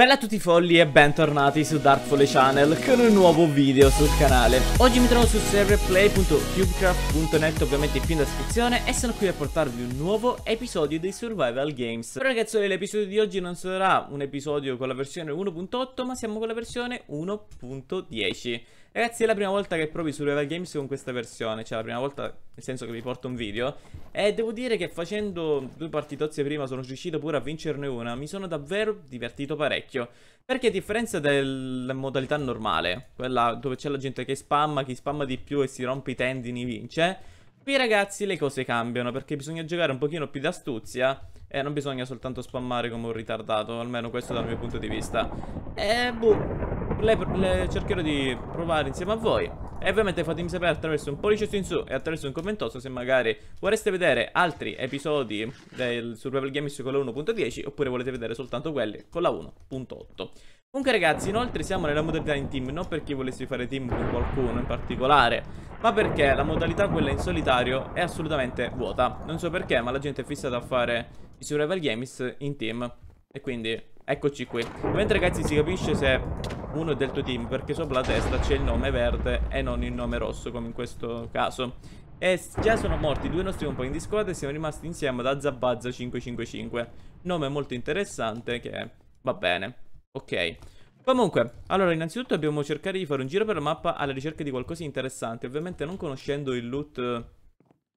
Bella a tutti i folli e bentornati su Dartful Channel con un nuovo video sul canale Oggi mi trovo su serverplay.cubecraft.net ovviamente qui in descrizione E sono qui a portarvi un nuovo episodio dei Survival Games Però ragazzi l'episodio di oggi non sarà un episodio con la versione 1.8 ma siamo con la versione 1.10 Ragazzi è la prima volta che provi Survival Games con questa versione Cioè la prima volta nel senso che vi porto un video E devo dire che facendo due partitozze prima sono riuscito pure a vincerne una Mi sono davvero divertito parecchio Perché a differenza della modalità normale Quella dove c'è la gente che spamma, chi spamma di più e si rompe i tendini vince Qui ragazzi le cose cambiano perché bisogna giocare un pochino più d'astuzia E non bisogna soltanto spammare come un ritardato Almeno questo dal mio punto di vista E boh le, le cercherò di provare insieme a voi e ovviamente fatemi sapere attraverso un pollice su in su e attraverso un commentoso se magari vorreste vedere altri episodi del Survival Games con la 1.10 oppure volete vedere soltanto quelli con la 1.8. Comunque ragazzi, inoltre siamo nella modalità in team, non perché volessi fare team con qualcuno in particolare, ma perché la modalità quella in solitario è assolutamente vuota. Non so perché, ma la gente è fissata a fare i Survival Games in team e quindi eccoci qui. Ovviamente ragazzi si capisce se uno del tuo team perché sopra la testa c'è il nome verde e non il nome rosso come in questo caso. E già sono morti due nostri compagni di squadra e siamo rimasti insieme da Zabazza 555. Nome molto interessante che va bene. Ok. Comunque, allora innanzitutto dobbiamo cercare di fare un giro per la mappa alla ricerca di qualcosa di interessante. Ovviamente non conoscendo il loot eh,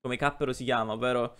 come cappero si chiama, ovvero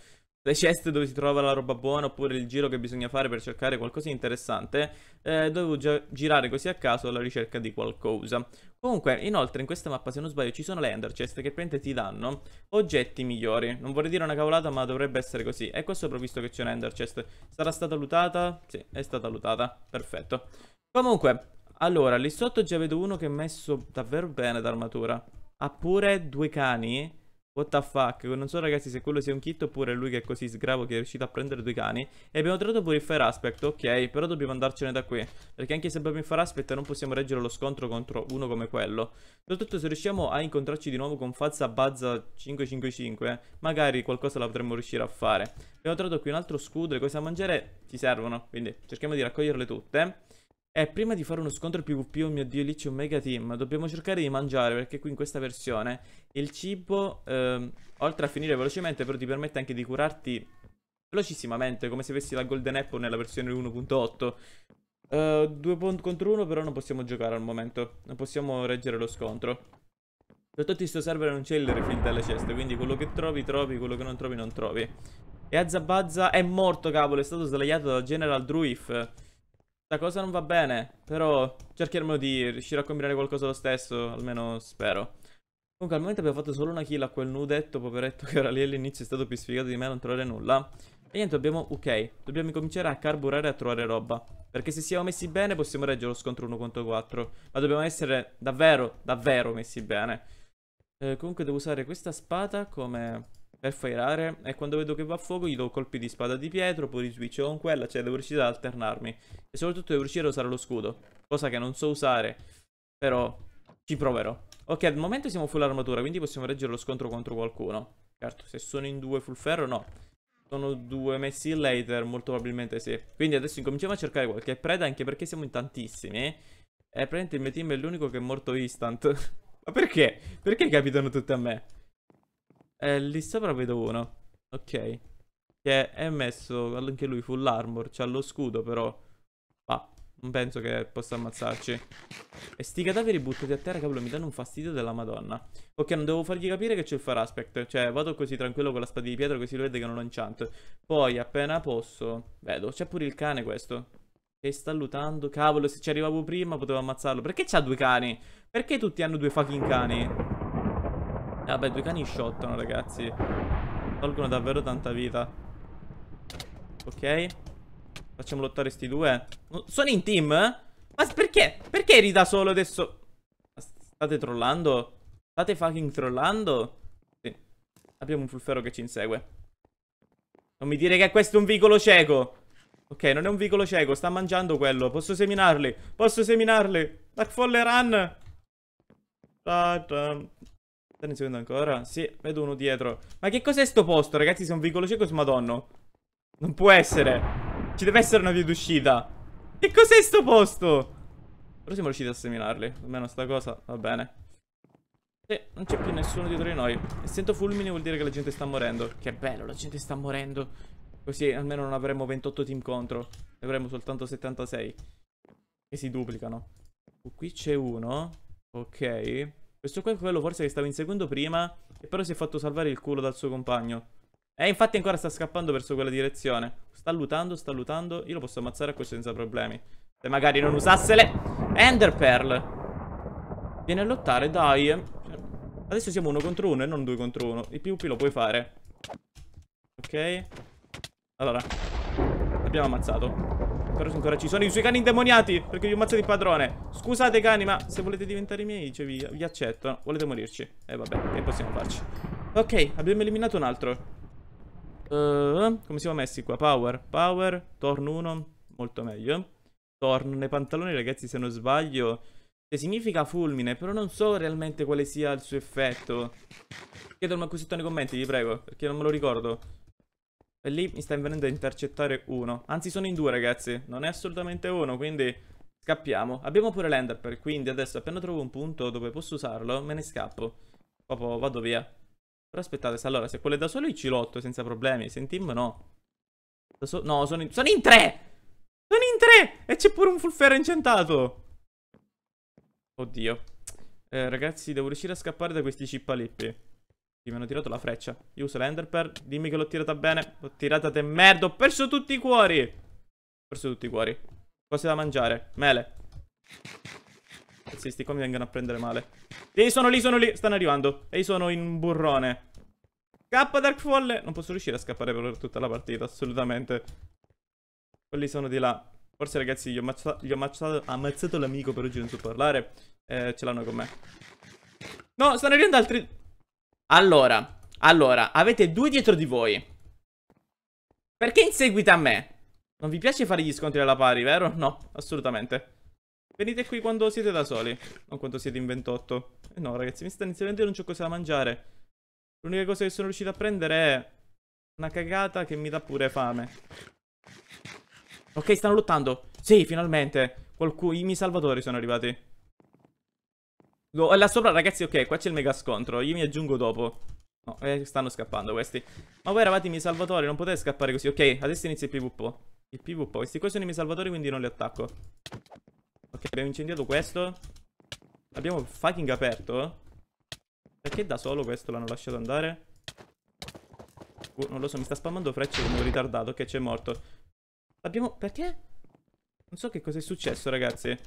le ceste dove si trova la roba buona oppure il giro che bisogna fare per cercare qualcosa di interessante, eh, dovevo girare così a caso alla ricerca di qualcosa. Comunque, inoltre in questa mappa, se non sbaglio, ci sono le ender chest che prende ti danno oggetti migliori. Non vorrei dire una cavolata, ma dovrebbe essere così. E qua sopra ho visto che c'è un'ender chest. Sarà stata lootata? Sì, è stata lootata. Perfetto. Comunque, allora, lì sotto già vedo uno che è messo davvero bene d'armatura. Ha pure due cani What the fuck? Non so ragazzi se quello sia un kit oppure lui che è così sgravo che è riuscito a prendere due cani. E abbiamo trovato pure il Fire Aspect, ok, però dobbiamo andarcene da qui. Perché anche se abbiamo il Fire Aspect non possiamo reggere lo scontro contro uno come quello. Soprattutto se riusciamo a incontrarci di nuovo con falsa Bazza 555, magari qualcosa la potremmo riuscire a fare. Abbiamo trovato qui un altro scudo, le cose da mangiare ci servono, quindi cerchiamo di raccoglierle tutte. Eh, prima di fare uno scontro PvP, oh mio dio, lì c'è un mega team. Dobbiamo cercare di mangiare, perché qui in questa versione il cibo, ehm, oltre a finire velocemente, però ti permette anche di curarti velocissimamente, come se avessi la Golden Apple nella versione 1.8. Eh, due uh, contro uno, però non possiamo giocare al momento, non possiamo reggere lo scontro. Per tutti sto server non c'è il refill delle ceste, quindi quello che trovi trovi, quello che non trovi non trovi. E Azabazza è morto, cavolo, è stato sdraiato da General Druif. Sta cosa non va bene, però cercheremo di riuscire a combinare qualcosa lo stesso, almeno spero. Comunque al momento abbiamo fatto solo una kill a quel nudetto poveretto che era lì all'inizio è stato più sfigato di me a non trovare nulla. E niente, abbiamo... ok, dobbiamo cominciare a carburare e a trovare roba. Perché se siamo messi bene possiamo reggere lo scontro 1 contro 4. Ma dobbiamo essere davvero, davvero messi bene. Eh, comunque devo usare questa spada come per fireare e quando vedo che va a fuoco gli do colpi di spada di pietro, poi switch con quella, cioè devo riuscire ad alternarmi. E soprattutto devo riuscire a usare lo scudo, cosa che non so usare, però ci proverò. Ok, al momento siamo full armatura, quindi possiamo reggere lo scontro contro qualcuno. Certo, se sono in due full ferro no. Sono due messi later, molto probabilmente sì. Quindi adesso incominciamo a cercare qualche preda, anche perché siamo in tantissimi. E eh. eh, praticamente il mio team è l'unico che è morto instant. Ma perché? Perché capitano tutte a me? Eh, lì sopra vedo uno. Ok. Che è messo anche lui full armor. C'ha lo scudo però. Ah, non penso che possa ammazzarci. E sti cadaveri buttati a terra, cavolo, mi danno un fastidio della madonna. Ok, non devo fargli capire che c'è il far aspect. Cioè, vado così tranquillo con la spada di pietra così lo vede che non ho enchant. Poi, appena posso... Vedo, c'è pure il cane questo. Che sta lutando. Cavolo, se ci arrivavo prima potevo ammazzarlo. Perché c'ha due cani? Perché tutti hanno due fucking cani? Vabbè, ah, due cani shottano, ragazzi. Tolgono davvero tanta vita. Ok. Facciamo lottare sti due. Sono in team? Ma perché? Perché eri da solo adesso? State trollando? State fucking trollando? Sì. Abbiamo un fulfero che ci insegue. Non mi dire che questo è un vicolo cieco. Ok, non è un vicolo cieco. Sta mangiando quello. Posso seminarli. Posso seminarli. Dark Fall Run. Ta -ta. Attenzione ancora. Sì, vedo uno dietro. Ma che cos'è sto posto, ragazzi? Se è un vicolo cieco, madonno. Non può essere. Ci deve essere una via d'uscita. Che cos'è sto posto? Però siamo riusciti a seminarli. Almeno sta cosa va bene. Sì, non c'è più nessuno dietro di noi. E sento fulmini vuol dire che la gente sta morendo. Che bello, la gente sta morendo. Così almeno non avremo 28 team contro. Ne avremo soltanto 76. Che si duplicano. qui c'è uno. Ok. Questo qua è quello forse che stava inseguendo prima E però si è fatto salvare il culo dal suo compagno E infatti ancora sta scappando verso quella direzione Sta lutando, sta lutando Io lo posso ammazzare a questo senza problemi Se magari non usasse le Ender Pearl Vieni a lottare, dai Adesso siamo uno contro uno e non due contro uno Il PvP lo puoi fare Ok Allora Abbiamo ammazzato però ancora ci sono i suoi cani indemoniati Perché gli ho ammazzo il padrone Scusate cani ma se volete diventare miei cioè, vi, vi accetto Volete morirci E eh, vabbè che possiamo farci Ok abbiamo eliminato un altro uh, Come siamo messi qua? Power Power Torn 1 Molto meglio Torn nei pantaloni ragazzi se non sbaglio Che significa fulmine Però non so realmente quale sia il suo effetto Chiedo Chiedermi acquisito nei commenti vi prego Perché non me lo ricordo e lì mi sta venendo a intercettare uno. Anzi, sono in due, ragazzi. Non è assolutamente uno, quindi scappiamo. Abbiamo pure l'enderper, quindi adesso appena trovo un punto dove posso usarlo, me ne scappo. Proprio vado via. Però aspettate, allora, se quello è da solo io ci lotto senza problemi. Se in team no. So no, sono in, sono in tre! Sono in tre! E c'è pure un full ferro incentato! Oddio. Eh, ragazzi, devo riuscire a scappare da questi cippalippi. Mi hanno tirato la freccia. Io uso l'enderpearl. Dimmi che l'ho tirata bene. L'ho tirata te merda. Ho perso tutti i cuori. Ho perso tutti i cuori. Cose da mangiare. Mele. Sì, sti qua mi vengono a prendere male. Ehi, sono lì, sono lì. Stanno arrivando. Ehi, sono in burrone. Scappa, Dark Folle. Non posso riuscire a scappare per tutta la partita, assolutamente. Quelli sono di là. Forse, ragazzi, gli ho, gli ho ammazzato l'amico, per oggi non so parlare. Eh, ce l'hanno con me. No, stanno arrivando altri... Allora, allora, avete due dietro di voi. Perché inseguite a me? Non vi piace fare gli scontri alla pari, vero? No, assolutamente. Venite qui quando siete da soli, non quando siete in 28. Eh no, ragazzi, mi sta iniziando e non c'ho cosa da mangiare. L'unica cosa che sono riuscito a prendere è una cagata che mi dà pure fame. Ok, stanno lottando. Sì, finalmente. Qualcuno, I miei salvatori sono arrivati. No, là sopra, ragazzi, ok, qua c'è il mega scontro. Io mi aggiungo dopo. No, eh, stanno scappando questi. Ma voi eravate i miei salvatori, non potete scappare così. Ok, adesso inizia il PvP. Il PvP. Questi qua sono i miei salvatori, quindi non li attacco. Ok, abbiamo incendiato questo. Abbiamo fucking aperto. Perché da solo questo l'hanno lasciato andare? Uh, non lo so, mi sta spammando frecce come un ritardato. Ok, c'è morto. Abbiamo... Perché? Non so che cosa è successo, ragazzi.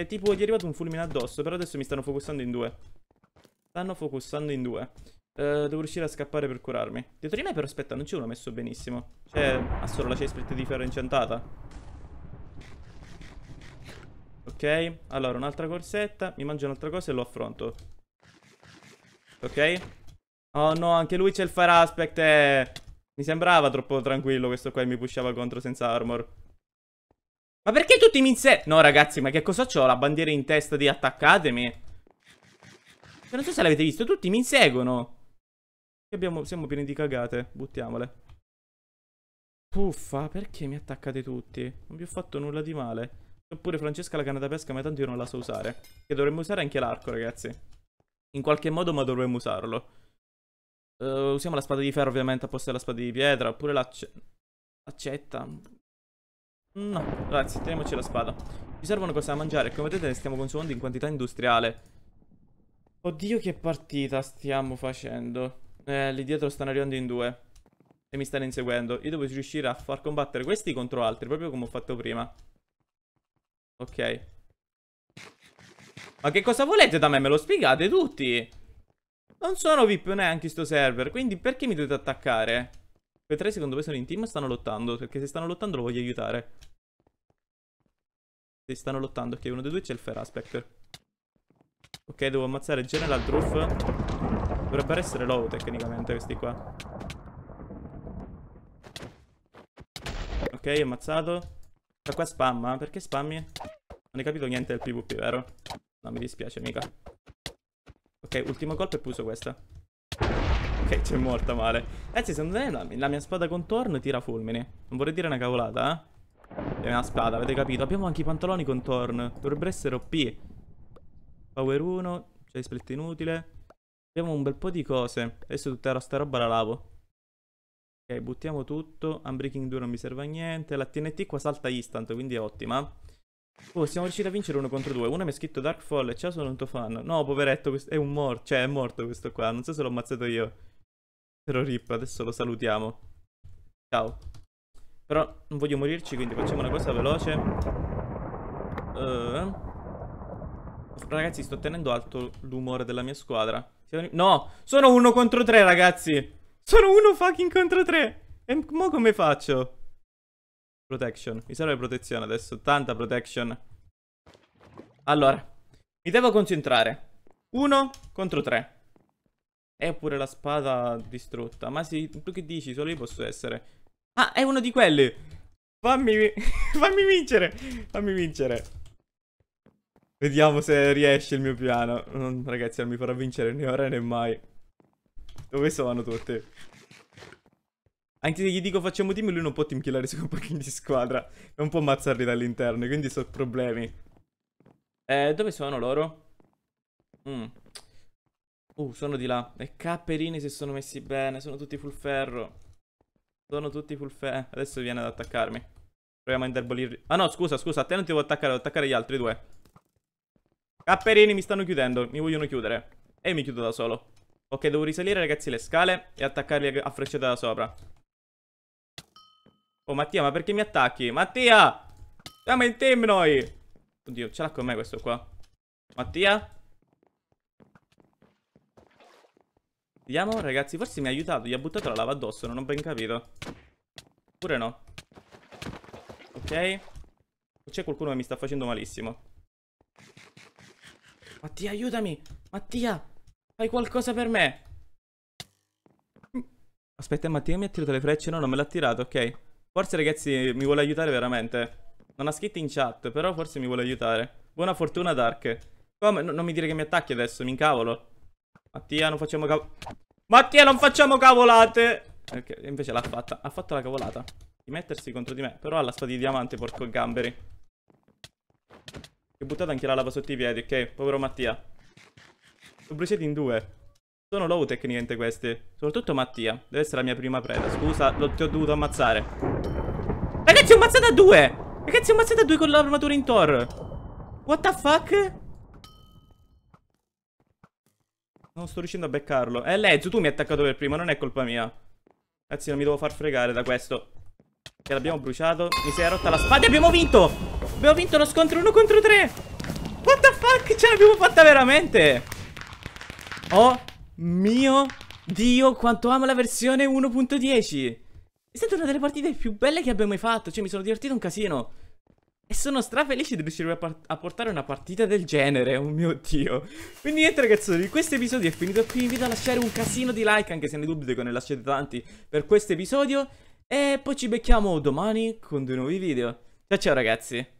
E tipo gli è arrivato un fulmine addosso, però adesso mi stanno focussando in due. Stanno focussando in due. Uh, devo riuscire a scappare per curarmi. Dietro di me però aspetta, non c'è uno messo benissimo. Cioè, ha solo la cespetta di ferro incendiata. Ok, allora un'altra corsetta, mi mangio un'altra cosa e lo affronto. Ok. Oh no, anche lui c'è il fire aspect. Eh. Mi sembrava troppo tranquillo questo qua e mi pushava contro senza armor. Ma perché tutti mi inseguono? No, ragazzi, ma che cosa c'ho? La bandiera in testa di attaccatemi? Cioè, non so se l'avete visto, tutti mi inseguono. Abbiamo... Siamo pieni di cagate, buttiamole. Puffa, perché mi attaccate tutti? Non vi ho fatto nulla di male. Oppure Francesca la canna da pesca, ma tanto io non la so usare. Che dovremmo usare anche l'arco, ragazzi. In qualche modo, ma dovremmo usarlo. Uh, usiamo la spada di ferro, ovviamente, a posto della spada di pietra. Oppure l'accetta. Accetta. No, ragazzi, teniamoci la spada. Ci servono cose da mangiare. Come vedete ne stiamo consumando in quantità industriale. Oddio che partita stiamo facendo. Eh, lì dietro stanno arrivando in due. E mi stanno inseguendo. Io devo riuscire a far combattere questi contro altri, proprio come ho fatto prima. Ok. Ma che cosa volete da me? Me lo spiegate tutti? Non sono VIP neanche sto server, quindi perché mi dovete attaccare? tre secondo me sono in team e stanno lottando, perché se stanno lottando lo voglio aiutare. Se stanno lottando, ok, uno dei due c'è il Fair Aspect. Ok, devo ammazzare General Truth. Dovrebbero essere low tecnicamente questi qua. Ok, ammazzato. Ma qua spamma, eh. perché spammi? Non hai capito niente del PvP, vero? No, mi dispiace mica. Ok, ultimo colpo e puso questa ok, c'è morta male. Eh sì, secondo me la, la mia spada contorno tira fulmine. Non vorrei dire una cavolata, eh. È una spada, avete capito? Abbiamo anche i pantaloni contorno. Dovrebbero essere OP. Power 1, c'è cioè split inutile. Abbiamo un bel po' di cose. Adesso tutta sta roba la lavo. Ok, buttiamo tutto. Unbreaking 2 non mi serve a niente. La TNT qua salta instant, quindi è ottima. Oh, siamo riusciti a vincere uno contro due. Uno mi ha scritto Darkfall e ciao, sono un tuo fan. No, poveretto, è un morto. Cioè, è morto questo qua. Non so se l'ho ammazzato io. Però rip, adesso lo salutiamo. Ciao. Però non voglio morirci, quindi facciamo una cosa veloce. Uh, ragazzi, sto tenendo alto l'umore della mia squadra. No, sono uno contro tre, ragazzi. Sono uno fucking contro tre. E mo come faccio? Protection. Mi serve protezione adesso. Tanta protection. Allora, mi devo concentrare. Uno contro tre. E pure la spada distrutta. Ma sì, tu che dici? Solo io posso essere. Ah, è uno di quelli. Fammi, fammi vincere. Fammi vincere. Vediamo se riesce il mio piano. Mm, ragazzi, non mi farà vincere né ora né mai. Dove sono tutti? Anche se gli dico facciamo team, lui non può team killare i suoi compagni di squadra. Non può ammazzarli dall'interno, quindi so problemi. Eh, dove sono loro? Mm. Uh, sono di là. E Capperini si sono messi bene. Sono tutti full ferro. Sono tutti full ferro. Eh, adesso viene ad attaccarmi. Proviamo a indebolirli. Ah no, scusa, scusa. A te non ti devo attaccare, devo attaccare gli altri due. Capperini mi stanno chiudendo. Mi vogliono chiudere. E mi chiudo da solo. Ok, devo risalire, ragazzi, le scale e attaccarli a freccetta da sopra. Oh, Mattia, ma perché mi attacchi? Mattia! Siamo in team noi! Oddio, ce l'ha con me questo qua. Mattia? Vediamo, ragazzi, forse mi ha aiutato. Gli ha buttato la lava addosso, non ho ben capito. Oppure no. Ok. C'è qualcuno che mi sta facendo malissimo. Mattia, aiutami! Mattia, fai qualcosa per me! Aspetta, eh, Mattia mi ha tirato le frecce? No, non me l'ha tirato, ok. Forse, ragazzi, mi vuole aiutare veramente. Non ha scritto in chat, però forse mi vuole aiutare. Buona fortuna, Dark. Come? No, non mi dire che mi attacchi adesso, mi incavolo. Mattia, non facciamo cav... Mattia, non facciamo cavolate! Okay, invece l'ha fatta. Ha fatto la cavolata. Di mettersi contro di me. Però ha la spada di diamante, porco gamberi. Ho buttato anche la lava sotto i piedi, ok? Povero Mattia. Sono bruciati in due. Sono low tecnicamente questi. Soprattutto Mattia. Deve essere la mia prima preda. Scusa, lo, ti ho dovuto ammazzare. Ragazzi, ho ammazzato a due! Ragazzi, ho ammazzato a due con l'armatura in Thor. What the fuck? Non sto riuscendo a beccarlo. Eh, Lezzo, tu mi hai attaccato per primo, non è colpa mia. Ragazzi, non mi devo far fregare da questo. Che l'abbiamo bruciato. Mi si è rotta la spada e abbiamo vinto! Abbiamo vinto lo scontro 1 contro 3! What the fuck? Ce l'abbiamo fatta veramente! Oh mio Dio, quanto amo la versione 1.10! È stata una delle partite più belle che abbiamo mai fatto, cioè mi sono divertito un casino. E sono strafelice di riuscire a, a, portare una partita del genere, oh mio dio. Quindi niente ragazzi, questo episodio è finito qui, vi invito a lasciare un casino di like, anche se ne dubito che ne lasciate tanti per questo episodio. E poi ci becchiamo domani con due nuovi video. Ciao ciao ragazzi.